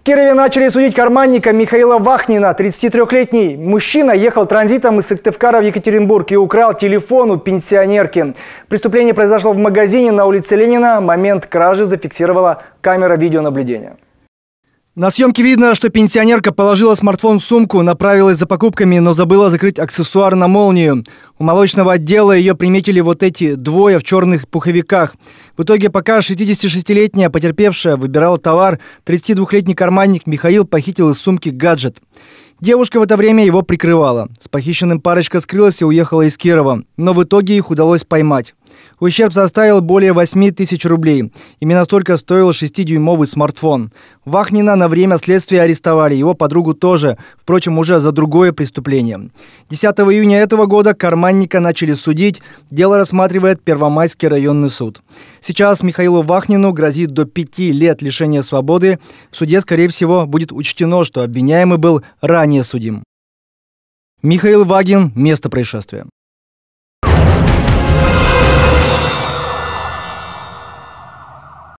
В Кирове начали судить карманника Михаила Вахнина. 33-летний мужчина ехал транзитом из Сыктывкара в Екатеринбург и украл телефон у пенсионерки. Преступление произошло в магазине на улице Ленина. Момент кражи зафиксировала камера видеонаблюдения. На съемке видно, что пенсионерка положила смартфон в сумку, направилась за покупками, но забыла закрыть аксессуар на молнию. У молочного отдела ее приметили вот эти двое в черных пуховиках. В итоге, пока 66-летняя потерпевшая выбирала товар, 32-летний карманник Михаил похитил из сумки гаджет. Девушка в это время его прикрывала. С похищенным парочка скрылась и уехала из Кирова, но в итоге их удалось поймать. Ущерб составил более 8 тысяч рублей. Именно столько стоил 6-дюймовый смартфон. Вахнина на время следствия арестовали, его подругу тоже, впрочем, уже за другое преступление. 10 июня этого года карманника начали судить, дело рассматривает Первомайский районный суд. Сейчас Михаилу Вахнину грозит до 5 лет лишения свободы. В суде, скорее всего, будет учтено, что обвиняемый был ранее судим. Михаил Вагин, место происшествия.